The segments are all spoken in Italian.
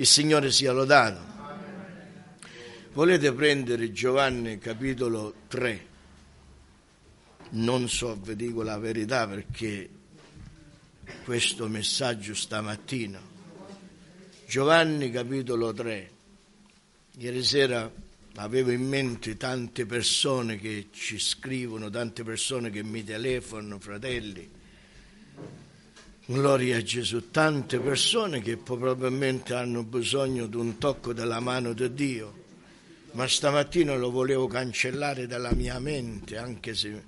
Il Signore sia lodato. Volete prendere Giovanni capitolo 3? Non so, vi dico la verità perché questo messaggio stamattina. Giovanni capitolo 3. Ieri sera avevo in mente tante persone che ci scrivono, tante persone che mi telefonano, fratelli Gloria a Gesù, tante persone che probabilmente hanno bisogno di un tocco della mano di Dio, ma stamattina lo volevo cancellare dalla mia mente, anche se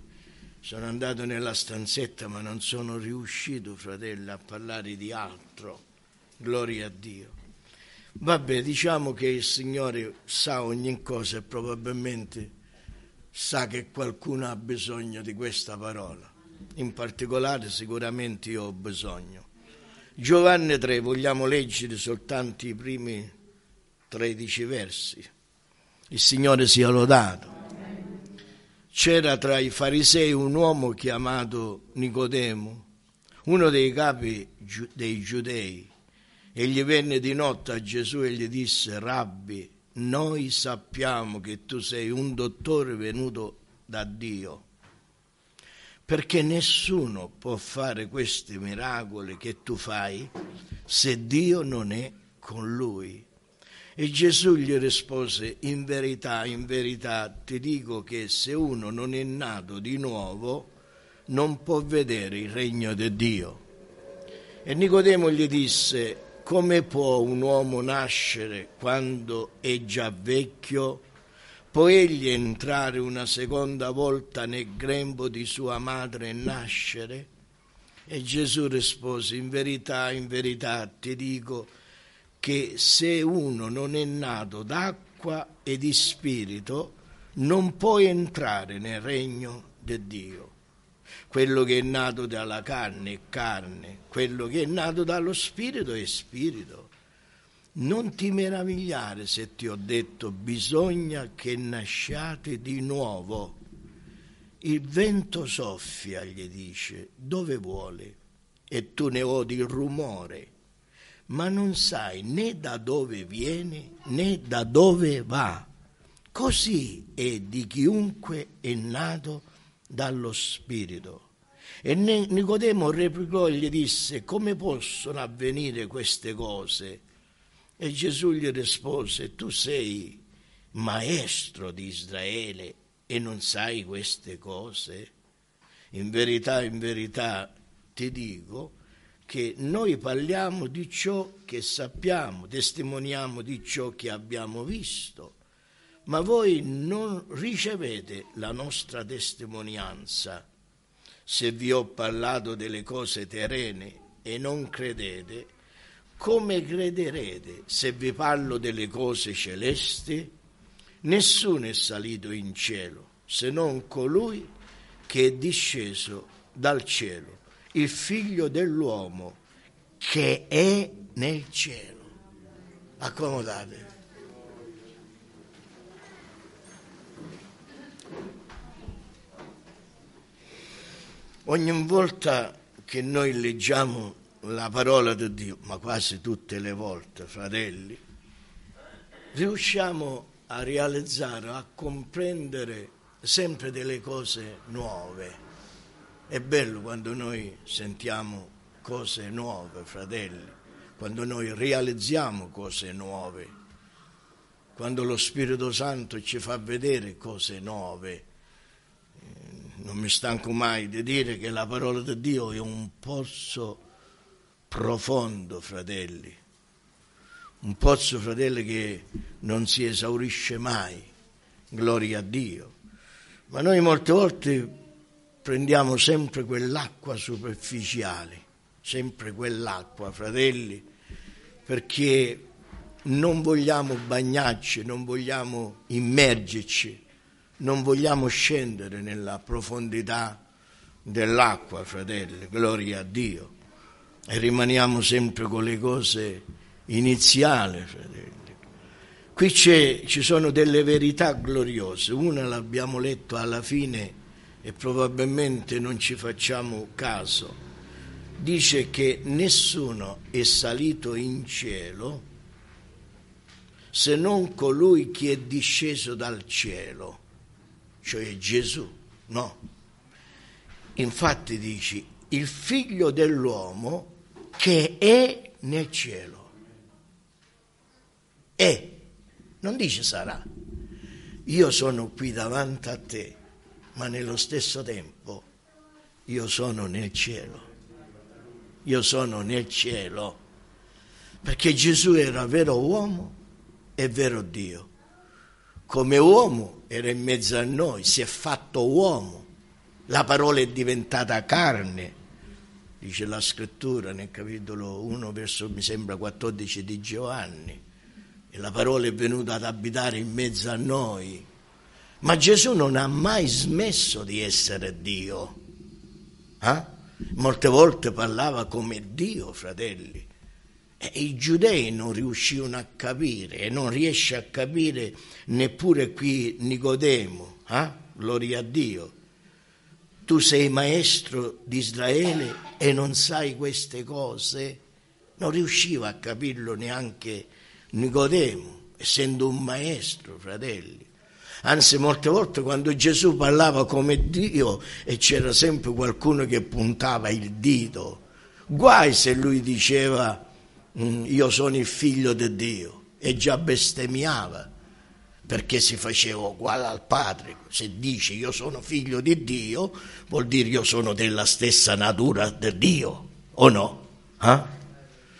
sono andato nella stanzetta, ma non sono riuscito, fratello, a parlare di altro. Gloria a Dio. Vabbè, diciamo che il Signore sa ogni cosa e probabilmente sa che qualcuno ha bisogno di questa parola in particolare sicuramente io ho bisogno. Giovanni 3, vogliamo leggere soltanto i primi 13 versi. Il Signore sia lodato. C'era tra i farisei un uomo chiamato Nicodemo, uno dei capi dei giudei. Egli venne di notte a Gesù e gli disse, Rabbi, noi sappiamo che tu sei un dottore venuto da Dio perché nessuno può fare questi miracoli che tu fai se Dio non è con lui. E Gesù gli rispose, in verità, in verità ti dico che se uno non è nato di nuovo, non può vedere il regno di Dio. E Nicodemo gli disse, come può un uomo nascere quando è già vecchio? egli entrare una seconda volta nel grembo di sua madre e nascere? E Gesù rispose, in verità, in verità ti dico che se uno non è nato d'acqua e di spirito, non può entrare nel regno di Dio. Quello che è nato dalla carne è carne, quello che è nato dallo spirito è spirito. Non ti meravigliare se ti ho detto bisogna che nasciate di nuovo. Il vento soffia, gli dice, dove vuole, e tu ne odi il rumore, ma non sai né da dove viene né da dove va. Così è di chiunque è nato dallo Spirito. E Nicodemo replicò e gli disse, come possono avvenire queste cose? E Gesù gli rispose, tu sei maestro di Israele e non sai queste cose? In verità, in verità ti dico che noi parliamo di ciò che sappiamo, testimoniamo di ciò che abbiamo visto, ma voi non ricevete la nostra testimonianza. Se vi ho parlato delle cose terrene e non credete, come crederete se vi parlo delle cose celesti? Nessuno è salito in cielo se non colui che è disceso dal cielo, il figlio dell'uomo che è nel cielo. Accomodatevi. Ogni volta che noi leggiamo la parola di Dio, ma quasi tutte le volte, fratelli, riusciamo a realizzare, a comprendere sempre delle cose nuove. È bello quando noi sentiamo cose nuove, fratelli, quando noi realizziamo cose nuove, quando lo Spirito Santo ci fa vedere cose nuove. Eh, non mi stanco mai di dire che la parola di Dio è un pozzo profondo, fratelli, un pozzo, fratelli, che non si esaurisce mai, gloria a Dio. Ma noi molte volte prendiamo sempre quell'acqua superficiale, sempre quell'acqua, fratelli, perché non vogliamo bagnarci, non vogliamo immergerci, non vogliamo scendere nella profondità dell'acqua, fratelli, gloria a Dio e rimaniamo sempre con le cose iniziali. Fratelli. Qui ci sono delle verità gloriose, una l'abbiamo letto alla fine e probabilmente non ci facciamo caso. Dice che nessuno è salito in cielo se non colui che è disceso dal cielo, cioè Gesù, no? Infatti dici, il figlio dell'uomo che è nel cielo. È, non dice sarà. Io sono qui davanti a te, ma nello stesso tempo io sono nel cielo. Io sono nel cielo. Perché Gesù era vero uomo e vero Dio. Come uomo era in mezzo a noi, si è fatto uomo. La parola è diventata carne dice la scrittura nel capitolo 1 verso mi sembra 14 di Giovanni e la parola è venuta ad abitare in mezzo a noi ma Gesù non ha mai smesso di essere Dio eh? molte volte parlava come Dio fratelli e i giudei non riuscivano a capire e non riesce a capire neppure qui Nicodemo eh? gloria a Dio tu sei maestro di Israele e non sai queste cose? Non riusciva a capirlo neanche Nicodemo, essendo un maestro, fratelli. Anzi, molte volte quando Gesù parlava come Dio e c'era sempre qualcuno che puntava il dito, guai se lui diceva mm, io sono il figlio di Dio e già bestemmiava perché si faceva uguale al Padre. Se dice io sono figlio di Dio, vuol dire io sono della stessa natura di Dio, o no? Eh?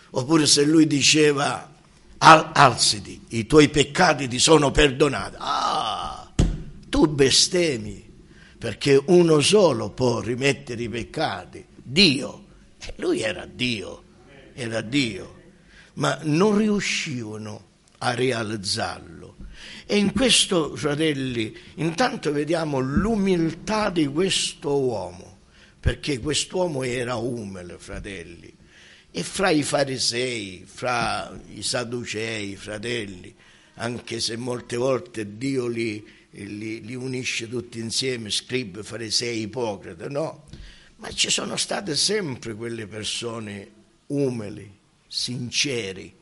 Oppure se lui diceva al, alziti, i tuoi peccati ti sono perdonati. Ah, tu bestemmi, perché uno solo può rimettere i peccati, Dio. E lui era Dio, era Dio, ma non riuscivano a realizzarlo e in questo, fratelli, intanto vediamo l'umiltà di questo uomo, perché quest'uomo era umile, fratelli. E fra i farisei, fra i sadducei, fratelli, anche se molte volte Dio li, li, li unisce tutti insieme, scribe farisei, ipocrite, no? Ma ci sono state sempre quelle persone umili, sinceri,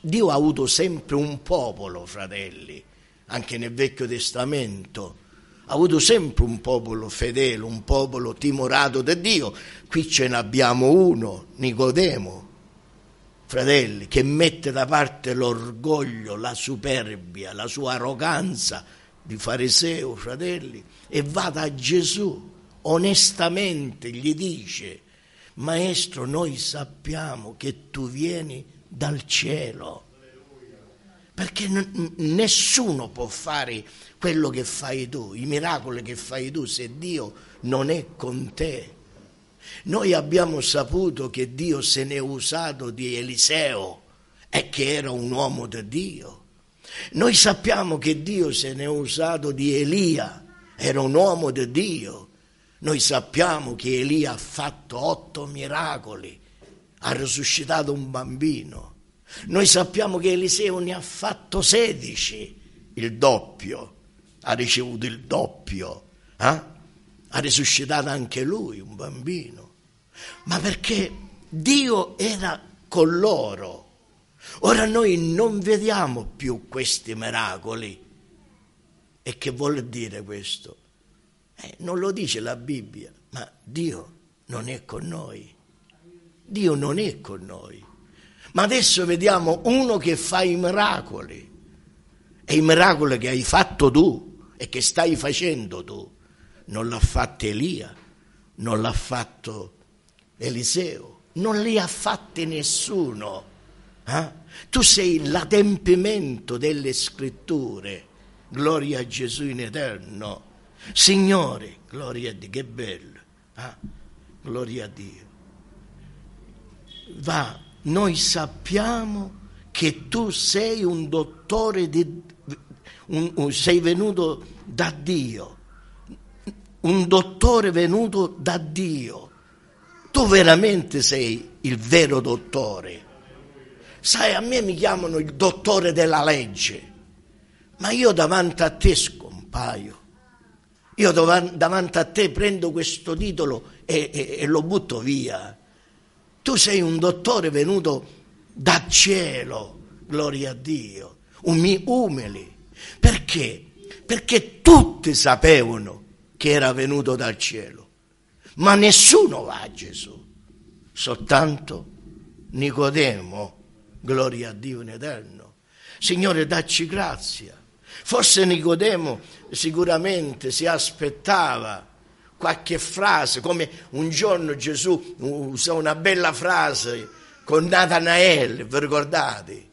Dio ha avuto sempre un popolo, fratelli, anche nel Vecchio Testamento. Ha avuto sempre un popolo fedele, un popolo timorato da Dio. Qui ce n'abbiamo uno, Nicodemo, fratelli, che mette da parte l'orgoglio, la superbia, la sua arroganza di fariseo, fratelli, e va da Gesù, onestamente gli dice, Maestro, noi sappiamo che tu vieni dal cielo. Perché n- nessuno può fare quello che fai tu, i miracoli che fai tu, se Dio non è con te. Noi abbiamo saputo che Dio se ne è usato di Eliseo e che era un uomo di Dio. Noi sappiamo che Dio se ne è usato di Elia, era un uomo di Dio. Noi sappiamo che Elia ha fatto otto miracoli ha risuscitato un bambino. Noi sappiamo che Eliseo ne ha fatto 16, il doppio, ha ricevuto il doppio, eh? ha risuscitato anche lui, un bambino. Ma perché Dio era con loro. Ora noi non vediamo più questi miracoli. E che vuol dire questo? Eh, non lo dice la Bibbia, ma Dio non è con noi. Dio non è con noi. Ma adesso vediamo uno che fa i miracoli. E i miracoli che hai fatto tu e che stai facendo tu, non l'ha fatto Elia, non l'ha fatto Eliseo, non li ha fatti nessuno. Eh? Tu sei l'adempimento delle scritture. Gloria a Gesù in eterno. Signore, gloria a Dio, che bello. Eh? Gloria a Dio va, noi sappiamo che tu sei un dottore, di, un, un, sei venuto da Dio, un dottore venuto da Dio. Tu veramente sei il vero dottore. Sai, a me mi chiamano il dottore della legge, ma io davanti a te scompaio. Io davanti a te prendo questo titolo e, e, e lo butto via. Tu sei un dottore venuto dal cielo, gloria a Dio, Umi, umili. Perché? Perché tutti sapevano che era venuto dal cielo, ma nessuno va a Gesù, soltanto Nicodemo, gloria a Dio in eterno. Signore, dacci grazia. Forse Nicodemo sicuramente si aspettava qualche frase, come un giorno Gesù usò una bella frase con Natanael, vi ricordate?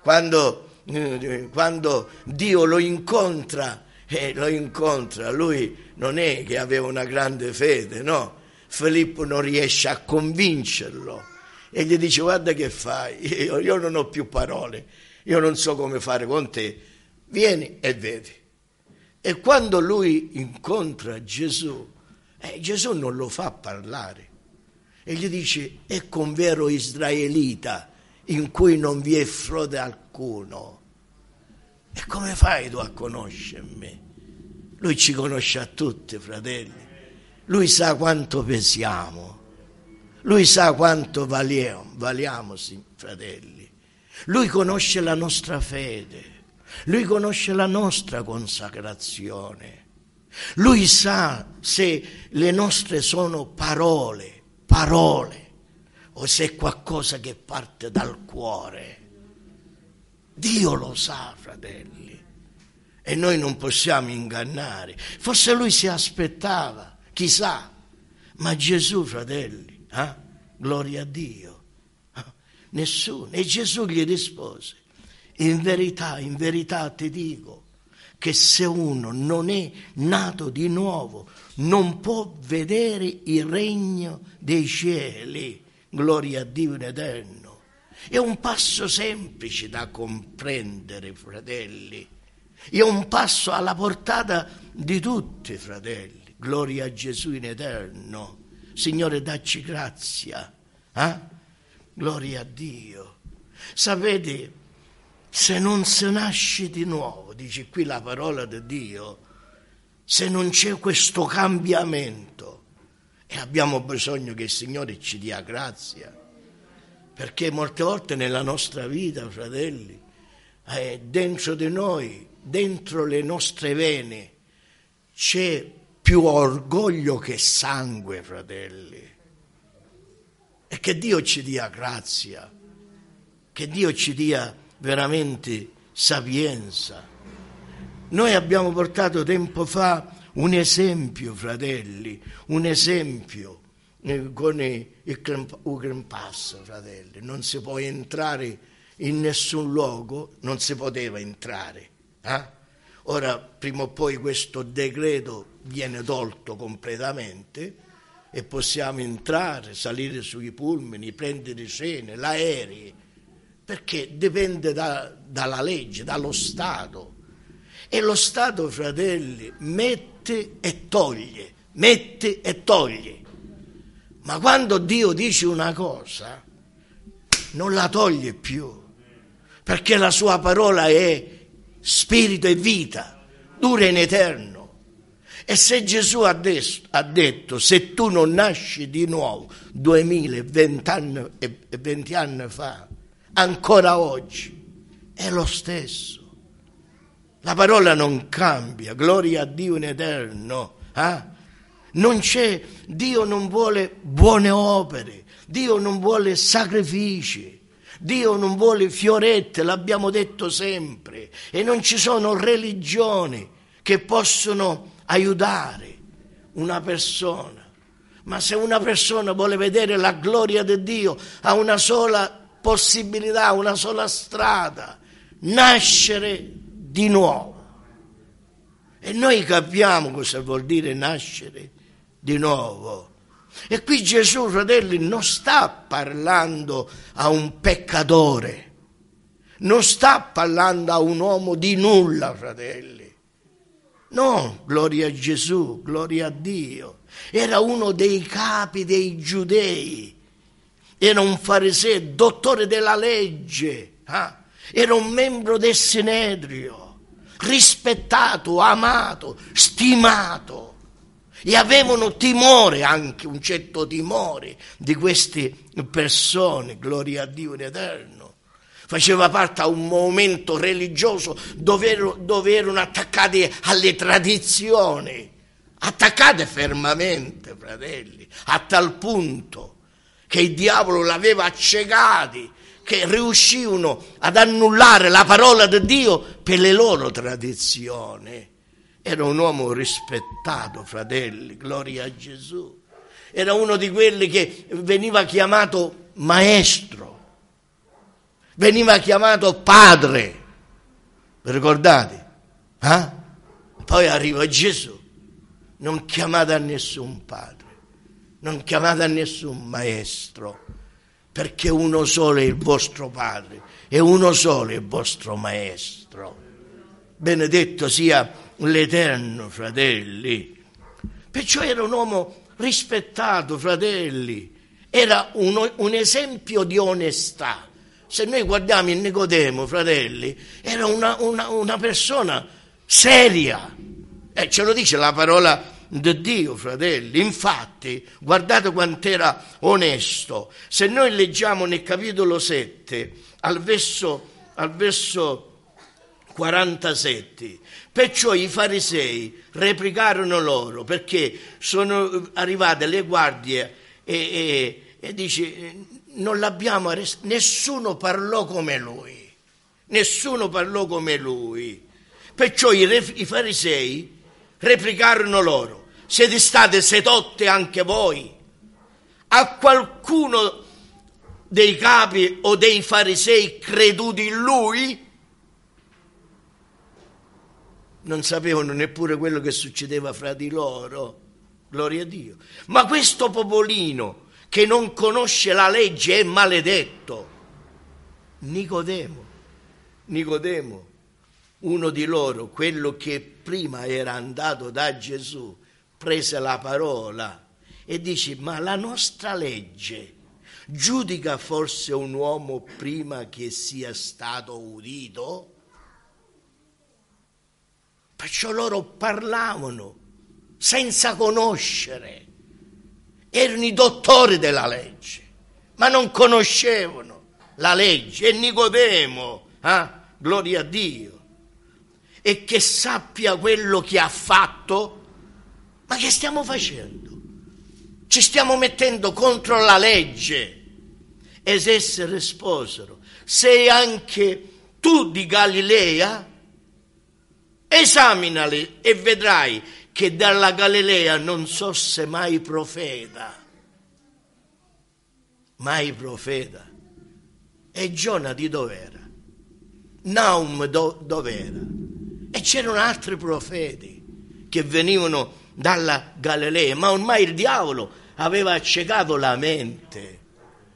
Quando, eh, quando Dio lo incontra, eh, lo incontra, lui non è che aveva una grande fede, no? Filippo non riesce a convincerlo e gli dice guarda che fai, io, io non ho più parole, io non so come fare con te, vieni e vedi. E quando lui incontra Gesù, eh, Gesù non lo fa parlare e gli dice ecco un vero israelita in cui non vi è frode alcuno. E come fai tu a conoscermi? Lui ci conosce a tutti, fratelli. Lui sa quanto pesiamo. Lui sa quanto valiamo, valiamo fratelli. Lui conosce la nostra fede. Lui conosce la nostra consacrazione. Lui sa se le nostre sono parole, parole, o se è qualcosa che parte dal cuore. Dio lo sa, fratelli, e noi non possiamo ingannare. Forse lui si aspettava, chissà, ma Gesù, fratelli, eh? gloria a Dio, eh? nessuno. E Gesù gli rispose, in verità, in verità ti dico, che se uno non è nato di nuovo non può vedere il regno dei cieli, gloria a Dio in eterno. È un passo semplice da comprendere, fratelli. È un passo alla portata di tutti, fratelli. Gloria a Gesù in eterno. Signore, dacci grazia. Eh? Gloria a Dio. Sapete, se non si nasce di nuovo, dice qui la parola di Dio, se non c'è questo cambiamento, e abbiamo bisogno che il Signore ci dia grazia, perché molte volte nella nostra vita, fratelli, eh, dentro di noi, dentro le nostre vene, c'è più orgoglio che sangue, fratelli. E che Dio ci dia grazia, che Dio ci dia veramente sapienza. Noi abbiamo portato tempo fa un esempio, fratelli, un esempio eh, con il Grand Pass, fratelli. Non si può entrare in nessun luogo, non si poteva entrare. Eh? Ora, prima o poi questo decreto viene tolto completamente e possiamo entrare, salire sui pulmini, prendere cene, l'aereo, perché dipende da, dalla legge, dallo Stato. E lo Stato, fratelli, mette e toglie, mette e toglie. Ma quando Dio dice una cosa, non la toglie più, perché la sua parola è spirito e vita, dura in eterno. E se Gesù ha, detto, se tu non nasci di nuovo, 2020 anni, anni fa, ancora oggi, è lo stesso. La parola non cambia, gloria a Dio in eterno. Eh? Non c'è, Dio non vuole buone opere, Dio non vuole sacrifici. Dio non vuole fiorette, l'abbiamo detto sempre, e non ci sono religioni che possono aiutare una persona. Ma se una persona vuole vedere la gloria di Dio, ha una sola possibilità, una sola strada, nascere di nuovo. E noi capiamo cosa vuol dire nascere di nuovo. E qui Gesù, fratelli, non sta parlando a un peccatore, non sta parlando a un uomo di nulla, fratelli. No, gloria a Gesù, gloria a Dio. Era uno dei capi dei giudei, era un fariseo, dottore della legge, eh? era un membro del Sinedrio rispettato, amato, stimato e avevano timore, anche un certo timore di queste persone, gloria a Dio in eterno. Faceva parte a un movimento religioso dove, ero, dove erano attaccati alle tradizioni, attaccate fermamente, fratelli, a tal punto che il diavolo l'aveva accecati che riuscivano ad annullare la parola di Dio per le loro tradizioni. Era un uomo rispettato, fratelli, gloria a Gesù. Era uno di quelli che veniva chiamato maestro, veniva chiamato padre. Vi ricordate? Eh? Poi arriva Gesù. Non chiamato a nessun padre, non chiamato a nessun maestro perché uno solo è il vostro Padre e uno solo è il vostro Maestro. Benedetto sia l'Eterno, fratelli. Perciò era un uomo rispettato, fratelli, era un, un esempio di onestà. Se noi guardiamo il Nicodemo, fratelli, era una, una, una persona seria. Eh, ce lo dice la parola di Dio, fratelli. Infatti, guardate quant'era onesto. Se noi leggiamo nel capitolo 7, al verso, al verso 47. Perciò i farisei replicarono loro perché sono arrivate le guardie e, e, e dice non l'abbiamo arrestato, nessuno parlò come lui, nessuno parlò come lui. Perciò i, i farisei replicarono loro siete state sedotte anche voi. A qualcuno dei capi o dei farisei creduti in lui? Non sapevano neppure quello che succedeva fra di loro. Gloria a Dio. Ma questo popolino che non conosce la legge è maledetto. Nicodemo, Nicodemo, uno di loro, quello che prima era andato da Gesù prese la parola e dice, ma la nostra legge giudica forse un uomo prima che sia stato udito? Perciò loro parlavano senza conoscere, erano i dottori della legge, ma non conoscevano la legge. E Nicodemo, eh? Ah, gloria a Dio, e che sappia quello che ha fatto, ma che stiamo facendo? Ci stiamo mettendo contro la legge. E se si risposero, sei anche tu di Galilea? Esaminali e vedrai che dalla Galilea non so se mai profeta. Mai profeta. E Giona di dov'era? Naum do, dov'era? E c'erano altri profeti che venivano dalla Galilea, ma ormai il diavolo aveva accecato la mente,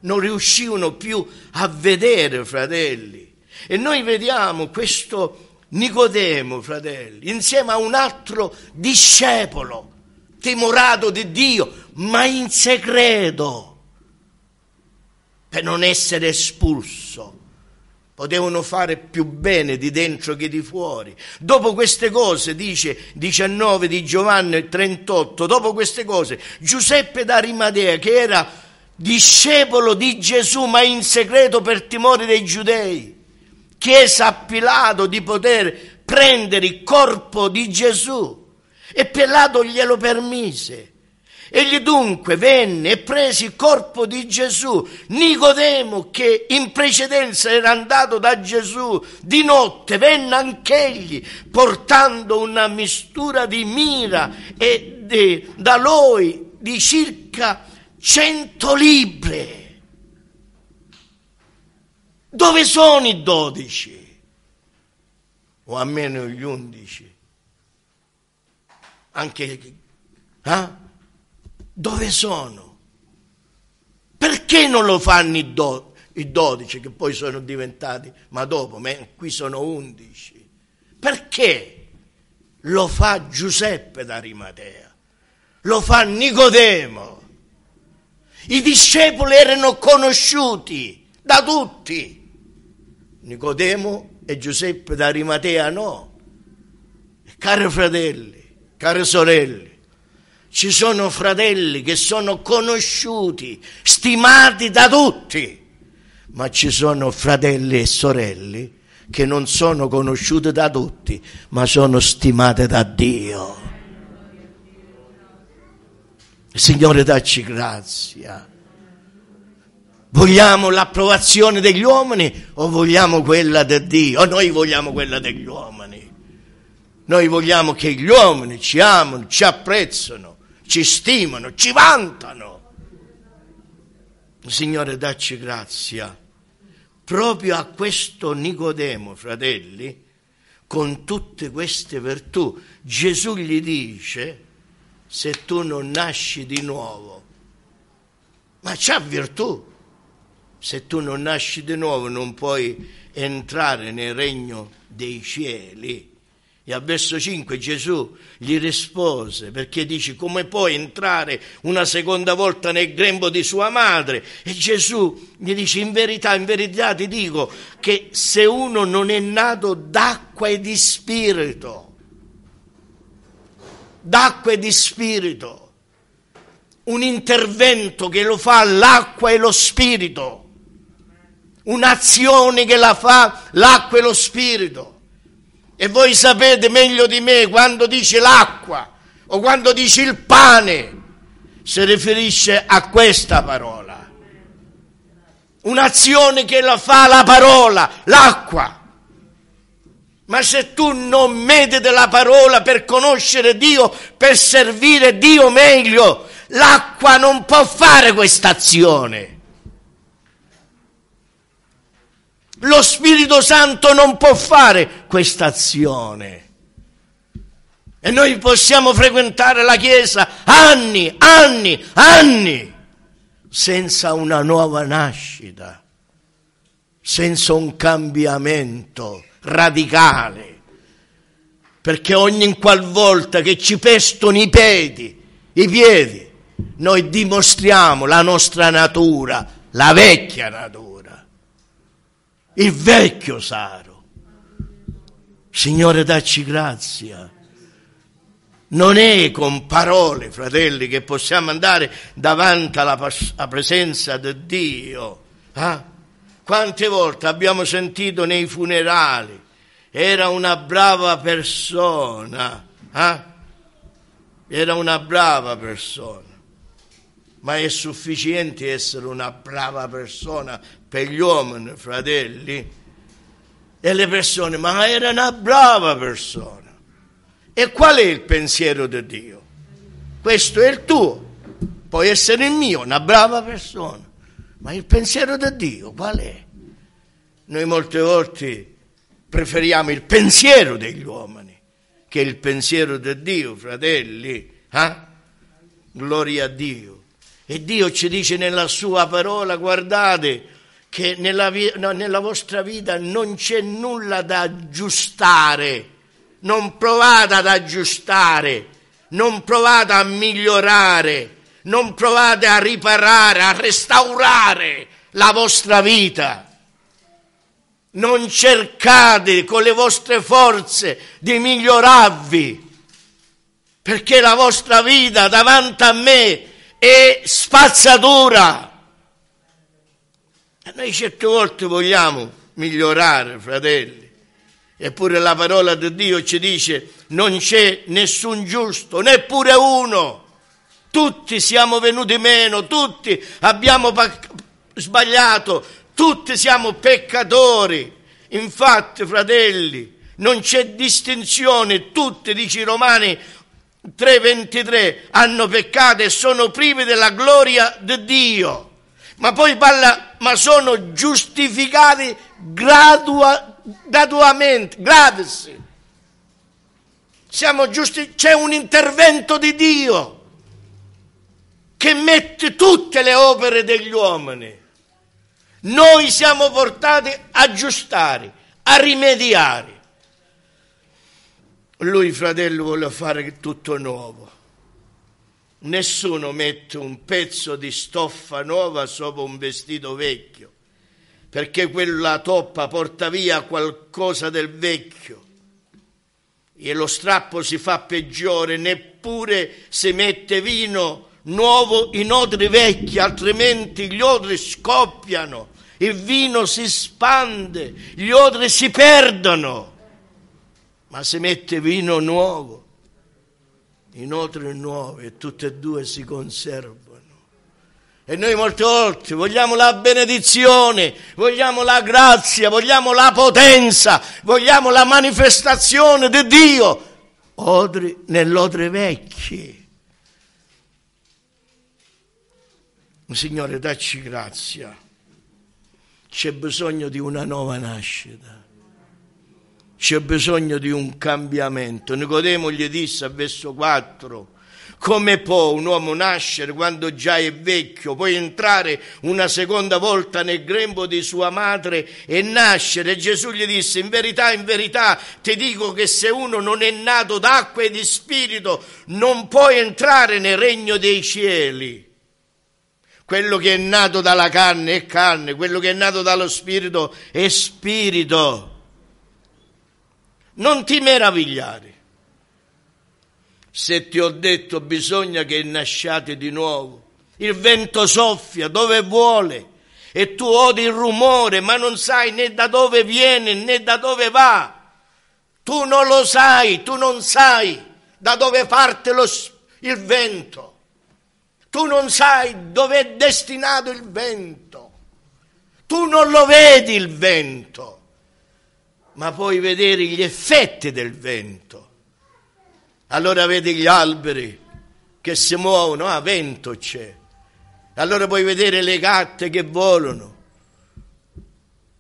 non riuscivano più a vedere, fratelli. E noi vediamo questo Nicodemo, fratelli, insieme a un altro discepolo, timorato di Dio, ma in segreto, per non essere espulso o devono fare più bene di dentro che di fuori. Dopo queste cose, dice 19 di Giovanni 38, dopo queste cose Giuseppe d'Arimadea, che era discepolo di Gesù ma in segreto per timore dei giudei, chiese a Pilato di poter prendere il corpo di Gesù e Pilato glielo permise. Egli dunque venne e prese il corpo di Gesù. Nicodemo, che in precedenza era andato da Gesù, di notte venne anch'egli, portando una mistura di mira e di, da lui di circa cento libbre. Dove sono i dodici? O almeno gli undici? Anche... Eh? Dove sono? Perché non lo fanno i, do, i 12 che poi sono diventati, ma dopo, ma qui sono 11? Perché lo fa Giuseppe d'Arimatea? Lo fa Nicodemo? I discepoli erano conosciuti da tutti. Nicodemo e Giuseppe d'Arimatea no. Cari fratelli, care sorelle, ci sono fratelli che sono conosciuti, stimati da tutti, ma ci sono fratelli e sorelle che non sono conosciuti da tutti, ma sono stimate da Dio. Signore, dacci grazia. Vogliamo l'approvazione degli uomini o vogliamo quella di Dio? O noi vogliamo quella degli uomini. Noi vogliamo che gli uomini ci amano, ci apprezzano ci stimano, ci vantano. Signore, dacci grazia. Proprio a questo Nicodemo, fratelli, con tutte queste virtù, Gesù gli dice, se tu non nasci di nuovo, ma c'è virtù. Se tu non nasci di nuovo non puoi entrare nel regno dei cieli al verso 5 Gesù gli rispose perché dice come puoi entrare una seconda volta nel grembo di sua madre? E Gesù gli dice in verità, in verità ti dico che se uno non è nato d'acqua e di spirito, d'acqua e di spirito, un intervento che lo fa l'acqua e lo spirito, un'azione che la fa l'acqua e lo spirito e voi sapete meglio di me quando dice l'acqua o quando dice il pane, si riferisce a questa parola. Un'azione che la fa la parola, l'acqua. Ma se tu non medi la parola per conoscere Dio, per servire Dio meglio, l'acqua non può fare quest'azione. Lo Spirito Santo non può fare questa azione. E noi possiamo frequentare la Chiesa anni, anni, anni, senza una nuova nascita, senza un cambiamento radicale. Perché ogni qualvolta che ci pestono i piedi, i piedi, noi dimostriamo la nostra natura, la vecchia natura il vecchio Saro. Signore, dacci grazia. Non è con parole, fratelli, che possiamo andare davanti alla, presenza di Dio. Eh? Quante volte abbiamo sentito nei funerali, era una brava persona, eh? era una brava persona, ma è sufficiente essere una brava persona per gli uomini, fratelli, e le persone, ma era una brava persona. E qual è il pensiero di Dio? Questo è il tuo, può essere il mio, una brava persona, ma il pensiero di Dio qual è? Noi molte volte preferiamo il pensiero degli uomini che il pensiero di Dio, fratelli. Eh? Gloria a Dio. E Dio ci dice nella sua parola, guardate, che nella, vi- nella vostra vita non c'è nulla da aggiustare, non provate ad aggiustare, non provate a migliorare, non provate a riparare, a restaurare la vostra vita. Non cercate con le vostre forze di migliorarvi, perché la vostra vita davanti a me è spazzatura. Noi certe volte vogliamo migliorare, fratelli. Eppure la parola di Dio ci dice non c'è nessun giusto, neppure uno. Tutti siamo venuti meno, tutti abbiamo sbagliato, tutti siamo peccatori. Infatti, fratelli, non c'è distinzione, tutti, dice i Romani 3:23, hanno peccato e sono privi della gloria di Dio ma poi parla, ma sono giustificati gradua, graduamente, gratis. Siamo giusti, c'è un intervento di Dio che mette tutte le opere degli uomini. Noi siamo portati a giustare, a rimediare. Lui, fratello, vuole fare tutto nuovo. Nessuno mette un pezzo di stoffa nuova sopra un vestito vecchio, perché quella toppa porta via qualcosa del vecchio e lo strappo si fa peggiore, neppure se mette vino nuovo in odri vecchi, altrimenti gli odri scoppiano, il vino si spande, gli odri si perdono, ma se mette vino nuovo inoltre nuove, tutte e due si conservano. E noi molte volte vogliamo la benedizione, vogliamo la grazia, vogliamo la potenza, vogliamo la manifestazione di Dio odri, nell'odre vecchie. Signore, dacci grazia. C'è bisogno di una nuova nascita c'è bisogno di un cambiamento. Nicodemo gli disse a verso 4, come può un uomo nascere quando già è vecchio, poi entrare una seconda volta nel grembo di sua madre e nascere? Gesù gli disse, in verità, in verità, ti dico che se uno non è nato d'acqua e di spirito, non può entrare nel regno dei cieli. Quello che è nato dalla carne è carne, quello che è nato dallo spirito è spirito. Non ti meravigliare. Se ti ho detto bisogna che nasciate di nuovo, il vento soffia dove vuole e tu odi il rumore, ma non sai né da dove viene né da dove va. Tu non lo sai, tu non sai da dove parte lo, il vento. Tu non sai dove è destinato il vento. Tu non lo vedi il vento ma puoi vedere gli effetti del vento. Allora vedi gli alberi che si muovono, ah vento c'è. Allora puoi vedere le carte che volano.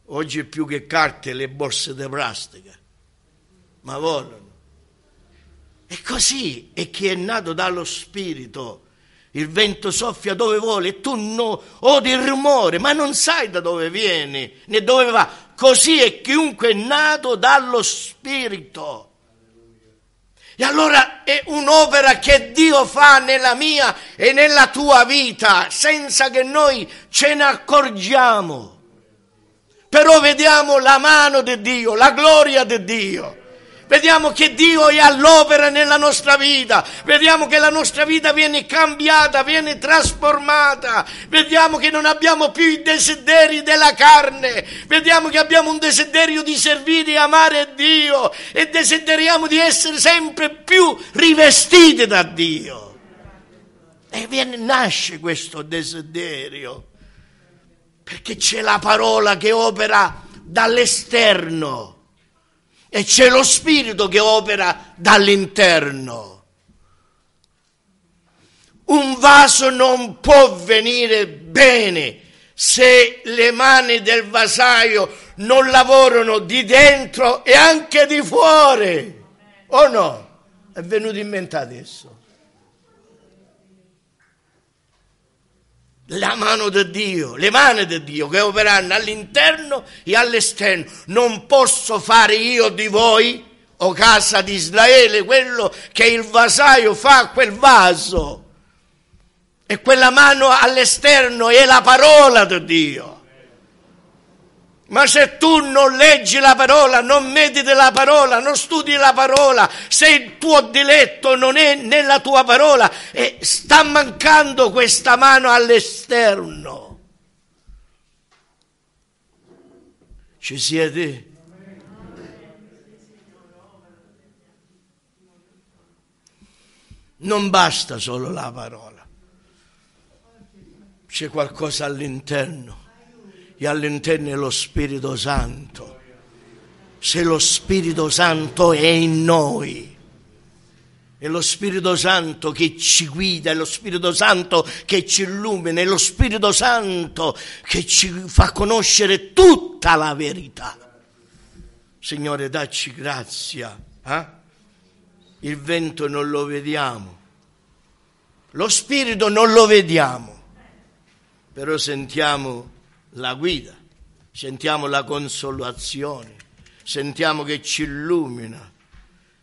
Oggi più che carte le borse di plastica, ma volano. E così è chi è nato dallo Spirito il vento soffia dove vuole e tu no, odi il rumore, ma non sai da dove viene né dove va. Così è chiunque è nato dallo Spirito. E allora è un'opera che Dio fa nella mia e nella tua vita senza che noi ce ne accorgiamo. Però vediamo la mano di Dio, la gloria di Dio vediamo che Dio è all'opera nella nostra vita, vediamo che la nostra vita viene cambiata, viene trasformata, vediamo che non abbiamo più i desideri della carne, vediamo che abbiamo un desiderio di servire e amare Dio e desideriamo di essere sempre più rivestiti da Dio. E viene, nasce questo desiderio, perché c'è la parola che opera dall'esterno e c'è lo spirito che opera dall'interno. Un vaso non può venire bene se le mani del vasaio non lavorano di dentro e anche di fuori. O no? È venuto in mente adesso. la mano di Dio, le mani di Dio che operano all'interno e all'esterno. Non posso fare io di voi, o casa di Israele, quello che il vasaio fa a quel vaso. E quella mano all'esterno è la parola di Dio. Ma se tu non leggi la parola, non mediti la parola, non studi la parola, se il tuo diletto non è nella tua parola, e sta mancando questa mano all'esterno. Ci siete? Non basta solo la parola, c'è qualcosa all'interno e all'interno è lo Spirito Santo. Se lo Spirito Santo è in noi, è lo Spirito Santo che ci guida, è lo Spirito Santo che ci illumina, è lo Spirito Santo che ci fa conoscere tutta la verità. Signore, dacci grazia. Eh? Il vento non lo vediamo, lo Spirito non lo vediamo, però sentiamo la guida, sentiamo la consolazione, sentiamo che ci illumina,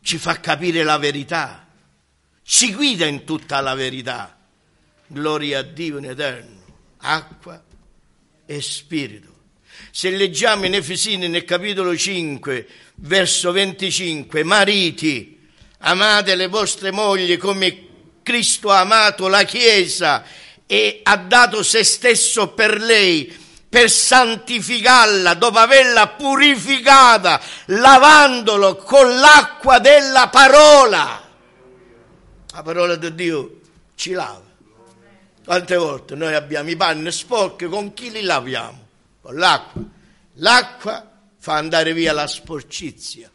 ci fa capire la verità, ci guida in tutta la verità. Gloria a Dio in eterno, acqua e spirito. Se leggiamo in Efesini nel capitolo 5, verso 25, mariti, amate le vostre mogli come Cristo ha amato la Chiesa e ha dato se stesso per lei per santificarla dopo averla purificata, lavandolo con l'acqua della parola. La parola di Dio ci lava. Quante volte noi abbiamo i panni sporchi, con chi li laviamo? Con l'acqua. L'acqua fa andare via la sporcizia.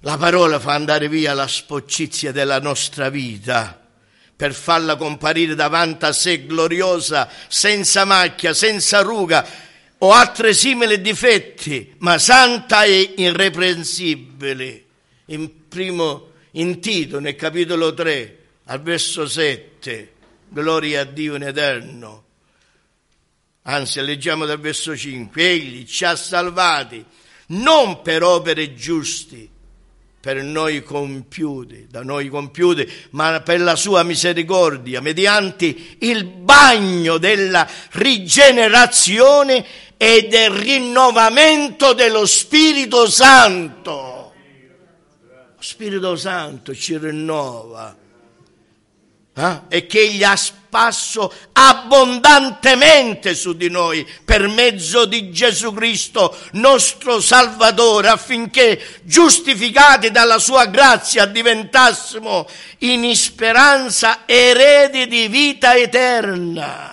La parola fa andare via la sporcizia della nostra vita per farla comparire davanti a sé gloriosa, senza macchia, senza ruga o altre simili difetti, ma santa e irreprensibile. In, primo, in Tito, nel capitolo 3, al verso 7, gloria a Dio in eterno. Anzi, leggiamo dal verso 5, Egli ci ha salvati non per opere giusti per noi compiuti, da noi compiuti, ma per la sua misericordia, mediante il bagno della rigenerazione e del rinnovamento dello Spirito Santo. Lo Spirito Santo ci rinnova eh? e che egli ha spasso abbondantemente su di noi per mezzo di Gesù Cristo, nostro Salvatore, affinché giustificati dalla sua grazia diventassimo in speranza eredi di vita eterna.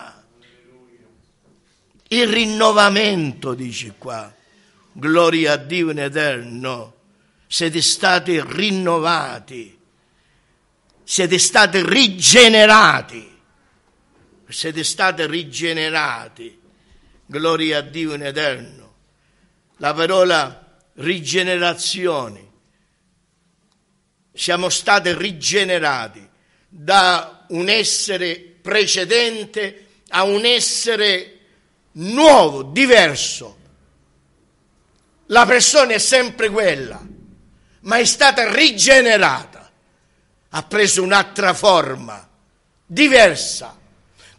Il rinnovamento, dice qua, gloria a Dio in eterno, siete stati rinnovati siete stati rigenerati, siete stati rigenerati, gloria a Dio in eterno. La parola rigenerazione, siamo stati rigenerati da un essere precedente a un essere nuovo, diverso. La persona è sempre quella, ma è stata rigenerata ha preso un'altra forma, diversa.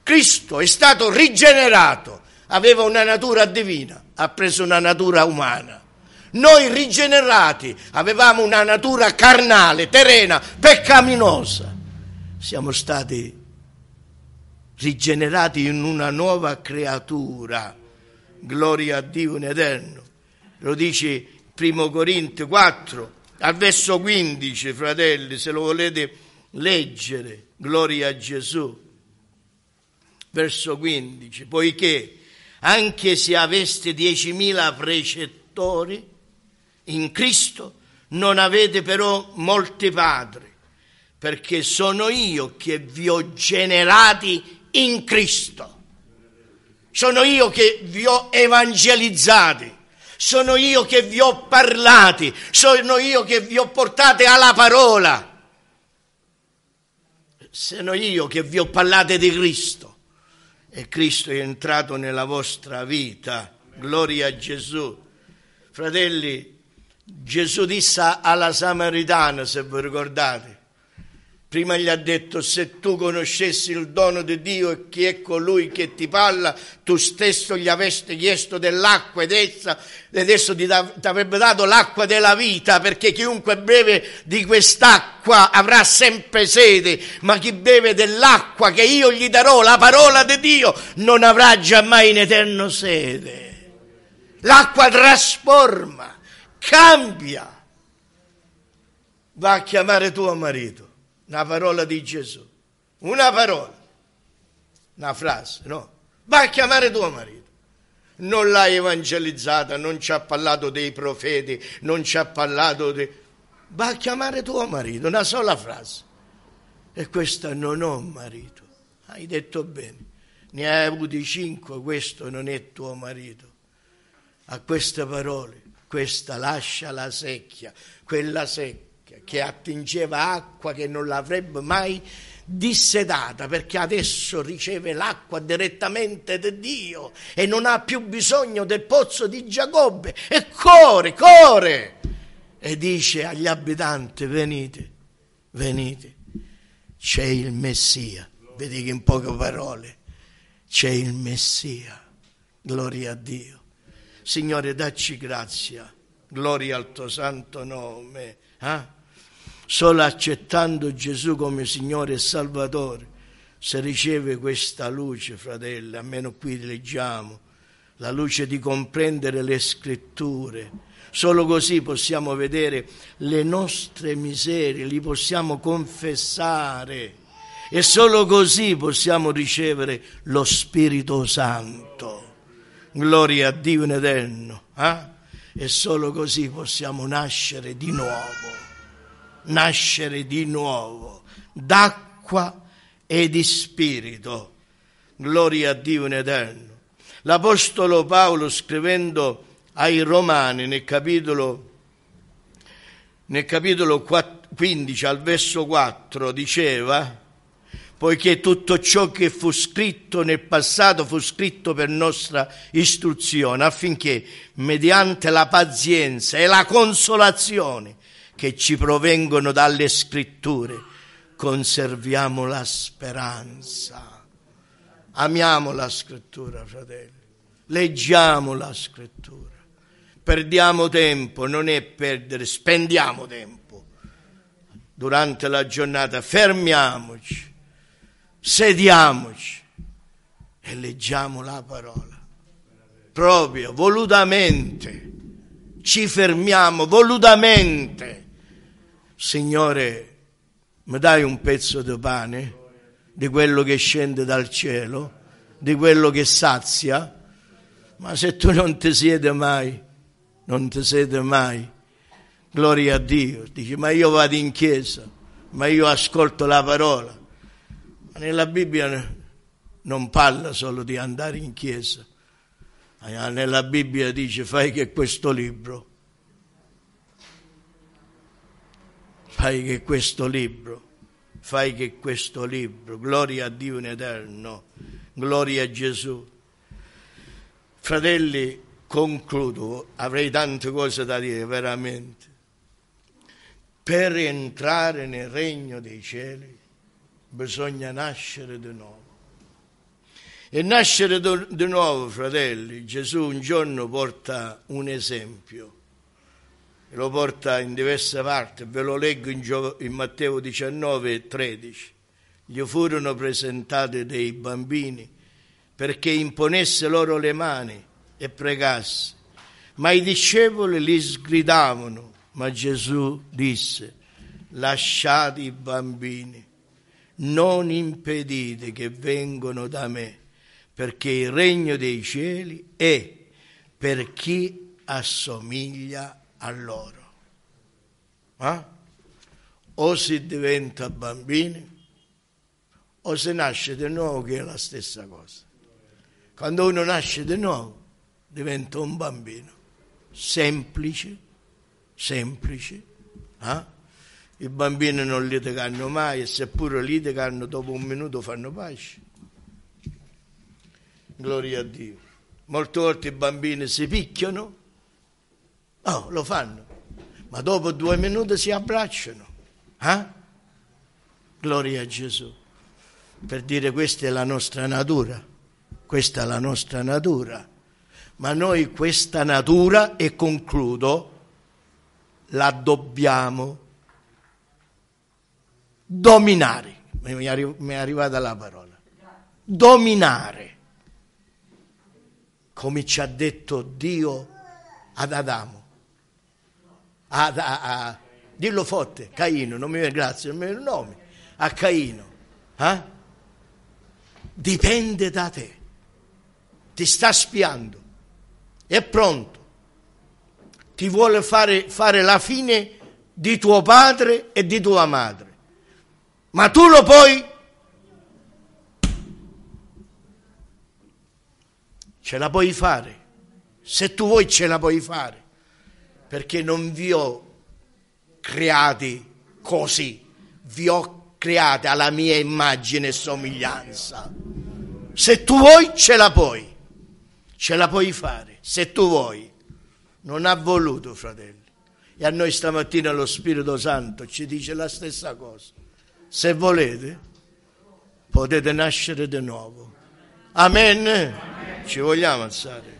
Cristo è stato rigenerato, aveva una natura divina, ha preso una natura umana. Noi rigenerati avevamo una natura carnale, terrena, peccaminosa. Siamo stati rigenerati in una nuova creatura. Gloria a Dio in eterno. Lo dice 1 Corinto 4, al verso 15, fratelli, se lo volete leggere, gloria a Gesù. Verso 15, poiché anche se aveste 10.000 precettori in Cristo, non avete però molti padri, perché sono io che vi ho generati in Cristo. Sono io che vi ho evangelizzati sono io che vi ho parlati, sono io che vi ho portate alla parola. Sono io che vi ho parlato di Cristo e Cristo è entrato nella vostra vita. Gloria a Gesù. Fratelli, Gesù disse alla Samaritana, se vi ricordate, Prima gli ha detto, se tu conoscessi il dono di Dio e chi è colui che ti parla, tu stesso gli avresti chiesto dell'acqua ed essa, ed esso ti, ti avrebbe dato l'acqua della vita, perché chiunque beve di quest'acqua avrà sempre sede, ma chi beve dell'acqua che io gli darò, la parola di Dio, non avrà giammai in eterno sede. L'acqua trasforma, cambia. Va a chiamare tuo marito una parola di Gesù, una parola, una frase, no? Va a chiamare tuo marito. Non l'ha evangelizzata, non ci ha parlato dei profeti, non ci ha parlato di... Va a chiamare tuo marito, una sola frase. E questa non ho marito. Hai detto bene, ne hai avuti cinque, questo non è tuo marito. A queste parole, questa lascia la secchia, quella secchia vecchia, che attingeva acqua che non l'avrebbe mai dissedata, perché adesso riceve l'acqua direttamente da Dio e non ha più bisogno del pozzo di Giacobbe. E corre, corre! E dice agli abitanti, venite, venite, c'è il Messia. Vedi che in poche parole, c'è il Messia. Gloria a Dio. Signore, dacci grazia gloria al tuo santo nome. Eh? Solo accettando Gesù come Signore e Salvatore si riceve questa luce, fratelli, almeno qui leggiamo, la luce di comprendere le scritture. Solo così possiamo vedere le nostre miserie, li possiamo confessare e solo così possiamo ricevere lo Spirito Santo. Gloria a Dio in eterno. Eh? E solo così possiamo nascere di nuovo nascere di nuovo, d'acqua e di spirito. Gloria a Dio in eterno. L'Apostolo Paolo scrivendo ai Romani nel capitolo, nel capitolo 15 al verso 4 diceva poiché tutto ciò che fu scritto nel passato fu scritto per nostra istruzione, affinché mediante la pazienza e la consolazione che ci provengono dalle scritture, conserviamo la speranza. Amiamo la scrittura, fratelli. Leggiamo la scrittura. Perdiamo tempo, non è perdere, spendiamo tempo. Durante la giornata fermiamoci, sediamoci e leggiamo la parola. Proprio, volutamente, ci fermiamo volutamente Signore, mi dai un pezzo di pane, di quello che scende dal cielo, di quello che sazia, ma se tu non ti siedi mai, non ti siedi mai, gloria a Dio, dici ma io vado in chiesa, ma io ascolto la parola, ma nella Bibbia non parla solo di andare in chiesa, nella Bibbia dice fai che questo libro Fai che questo libro, fai che questo libro, gloria a Dio in eterno, gloria a Gesù. Fratelli, concludo, avrei tante cose da dire veramente. Per entrare nel regno dei cieli bisogna nascere di nuovo. E nascere di nuovo, fratelli, Gesù un giorno porta un esempio lo porta in diverse parti, ve lo leggo in, Gio- in Matteo 19, 13. Gli furono presentati dei bambini perché imponesse loro le mani e pregasse. Ma i discepoli li sgridavano, ma Gesù disse, lasciate i bambini, non impedite che vengano da me, perché il regno dei cieli è per chi assomiglia a me a loro. Ma o si diventa bambini o si nasce di nuovo che è la stessa cosa. Quando uno nasce di nuovo diventa un bambino, semplice, semplice. Eh? I bambini non litigano mai e seppure litigano dopo un minuto fanno pace. Gloria a Dio. Molte volte i bambini si picchiano Oh, lo fanno. Ma dopo due minuti si abbracciano. Eh? Gloria a Gesù. Per dire questa è la nostra natura. Questa è la nostra natura. Ma noi questa natura, e concludo, la dobbiamo dominare. Mi è arrivata la parola. Dominare. Come ci ha detto Dio ad Adamo a, a, a dillo forte, Caino, non mi viene grazie, non mi viene il nome, a Caino, eh? dipende da te, ti sta spiando, è pronto, ti vuole fare, fare la fine di tuo padre e di tua madre, ma tu lo puoi ce la puoi fare. Se tu vuoi ce la puoi fare perché non vi ho creati così, vi ho creati alla mia immagine e somiglianza. Se tu vuoi ce la puoi, ce la puoi fare, se tu vuoi. Non ha voluto, fratelli. E a noi stamattina lo Spirito Santo ci dice la stessa cosa. Se volete, potete nascere di nuovo. Amen. Amen. Ci vogliamo alzare.